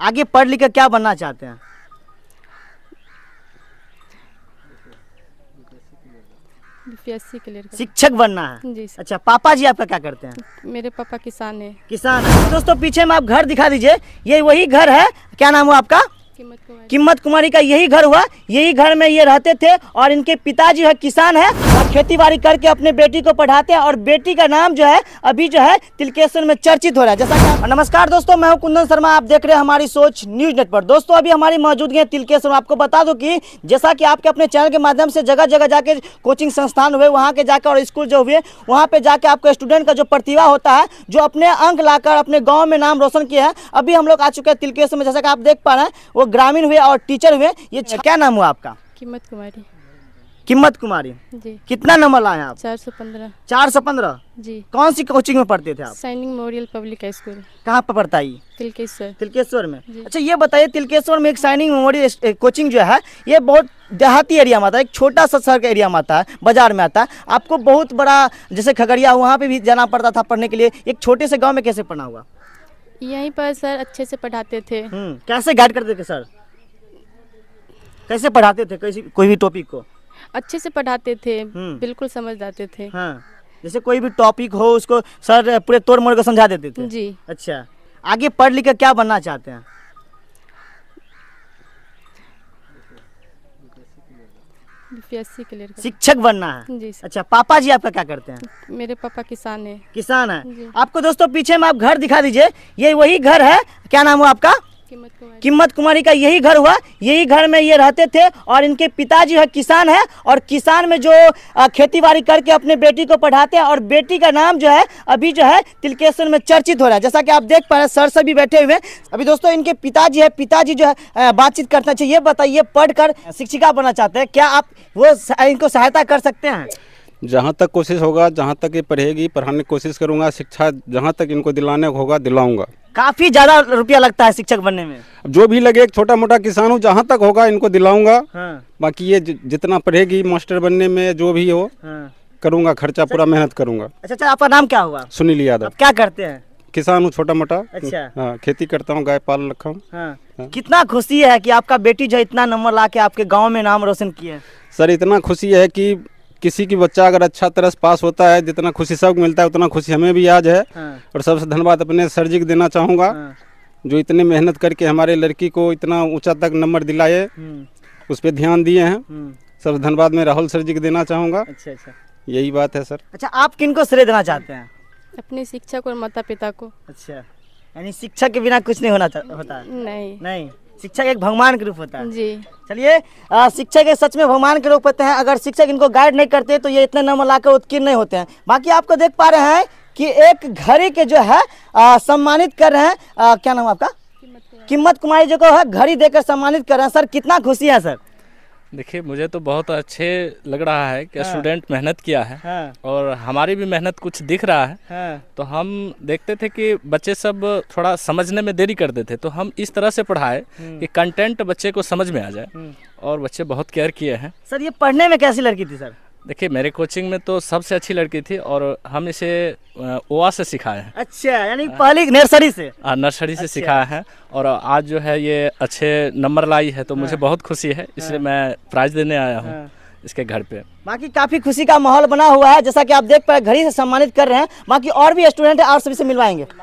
आगे पढ़ लिख कर क्या बनना चाहते हैं शिक्षक बनना है जी अच्छा पापा जी आपका क्या करते हैं मेरे पापा किसान है किसान है दोस्तों पीछे में आप घर दिखा दीजिए ये वही घर है क्या नाम हुआ आपका किम्मत कुमारी का यही घर हुआ यही घर में ये रहते थे और इनके पिताजी है किसान है और खेती बाड़ी करके अपने बेटी को पढ़ाते हैं और बेटी का नाम जो है अभी जो है तिलकेश्वर में चर्चित हो रहा है जैसा कि नमस्कार दोस्तों मैं हूं कुंदन शर्मा आप देख रहे हैं हमारी सोच न्यूज नेट पर दोस्तों अभी हमारी मौजूदगी है तिलकेश्वर आपको बता दो की जैसा की आपके अपने चैनल के माध्यम से जगह जगह जाके कोचिंग संस्थान हुए वहाँ के जाकर और स्कूल जो हुए वहाँ पे जाके आपको स्टूडेंट का जो प्रतिभा होता है जो अपने अंक लाकर अपने गाँव में नाम रोशन किया है अभी हम लोग आ चुके हैं तिलकेश्वर में जैसा कि आप देख पा रहे हैं वो लोग ग्रामीण हुए और टीचर हुए ये क्या नाम हुआ आपका कीमत कुमारी किम्मत कुमारी जी कितना नंबर लाए आप चार सौ पंद्रह चार सौ पंद्रह जी कौन सी कोचिंग में पढ़ते थे आप shining memorial public high school कहाँ पर पढ़ता है तिलकेश्वर तिलकेश्वर में अच्छा ये बताइए तिलकेश्वर में एक साइनिंग मेमोरियल कोचिंग जो है ये बहुत देहाती एरिया में आता है एक छोटा सा शहर का एरिया में आता है बाजार में आता है आपको बहुत बड़ा जैसे खगड़िया वहाँ पे भी जाना पड़ता था पढ़ने के लिए एक छोटे से गाँव में कैसे पढ़ना हुआ यहीं पर सर अच्छे से पढ़ाते थे हम्म, कैसे गाइड करते थे सर कैसे पढ़ाते थे कैसे कोई भी टॉपिक को अच्छे से पढ़ाते थे हम्म। बिल्कुल समझ जाते थे हाँ जैसे कोई भी टॉपिक हो उसको सर पूरे तोड़ मोड़ कर समझा देते थे जी अच्छा आगे पढ़ लिख कर क्या बनना चाहते हैं शिक्षक बनना है जी अच्छा पापा जी आपका क्या करते हैं मेरे पापा किसान है किसान है आपको दोस्तों पीछे में आप घर दिखा दीजिए ये वही घर है क्या नाम हो आपका किम्मत कुमारी, का यही घर हुआ यही घर में ये रहते थे और इनके पिताजी है किसान है और किसान में जो खेती बाड़ी करके अपने बेटी को पढ़ाते हैं और बेटी का नाम जो है अभी जो है तिलकेश्वर में चर्चित हो रहा है जैसा कि आप देख पा रहे हैं सर भी बैठे हुए हैं अभी दोस्तों इनके पिताजी है पिताजी जो है बातचीत करना चाहिए ये बताइए पढ़ शिक्षिका बनना चाहते हैं क्या आप वो इनको सहायता कर सकते हैं जहाँ तक कोशिश होगा जहाँ तक ये पढ़ेगी पढ़ाने की कोशिश करूँगा शिक्षा जहाँ तक इनको दिलाने होगा दिलाऊँगा काफी ज्यादा रुपया लगता है शिक्षक बनने में जो भी लगे एक छोटा मोटा किसान हूँ जहाँ तक होगा इनको दिलाऊंगा हाँ। बाकी ये जितना पढ़ेगी मास्टर बनने में जो भी हो हाँ। करूंगा खर्चा अच्छा। पूरा मेहनत करूंगा अच्छा अच्छा आपका नाम क्या हुआ सुनील यादव क्या करते हैं किसान हूँ छोटा मोटा अच्छा हाँ, खेती करता हूँ गाय पाल रखा हूँ हाँ।, हाँ। कितना खुशी है की आपका बेटी जो इतना नंबर ला के आपके गाँव में नाम रोशन किया सर इतना खुशी है की किसी की बच्चा अगर अच्छा तरह से पास होता है जितना खुशी सबको मिलता है उतना खुशी हमें भी आज है हाँ। और सबसे धन्यवाद अपने सर जी को देना चाहूँगा हाँ। जो इतने मेहनत करके हमारे लड़की को इतना ऊंचा तक नंबर दिलाए हम्म। उस पर ध्यान दिए हैं हम्म। सब धन्यवाद मैं राहुल सर जी को देना चाहूँगा अच्छा अच्छा यही बात है सर अच्छा आप किन को श्रेय देना चाहते हैं अपने शिक्षक और माता पिता को अच्छा यानी शिक्षा के बिना कुछ नहीं होना होता नहीं नहीं शिक्षक एक भगवान के रूप होता है जी चलिए शिक्षक सच में भगवान के रूप होते हैं अगर शिक्षक इनको गाइड नहीं करते तो ये इतने नंबर ला उत्कीर्ण नहीं होते हैं बाकी आपको देख पा रहे हैं कि एक घड़ी के जो है आ, सम्मानित कर रहे हैं आ, क्या नाम आपका किम्मत कुमारी जी को है घड़ी देकर सम्मानित कर रहे हैं सर कितना खुशी है सर देखिए मुझे तो बहुत अच्छे लग रहा है कि हाँ। स्टूडेंट मेहनत किया है हाँ। और हमारी भी मेहनत कुछ दिख रहा है हाँ। तो हम देखते थे कि बच्चे सब थोड़ा समझने में देरी करते थे तो हम इस तरह से पढ़ाए हम्म। कि कंटेंट बच्चे को समझ में आ जाए हम्म। और बच्चे बहुत केयर किए हैं सर ये पढ़ने में कैसी लड़की थी सर देखिए मेरे कोचिंग में तो सबसे अच्छी लड़की थी और हम इसे ओवा से सिखाए हैं अच्छा यानी हाँ। पहली नर्सरी से हाँ नर्सरी से अच्छा। सिखाया है और आज जो है ये अच्छे नंबर लाई है तो हाँ। मुझे बहुत खुशी है इसलिए हाँ। मैं प्राइज देने आया हूँ इसके घर पे बाकी काफी खुशी का माहौल बना हुआ है जैसा कि आप देख पाए घड़ी से सम्मानित कर रहे हैं बाकी और भी स्टूडेंट है और सभी से मिलवाएंगे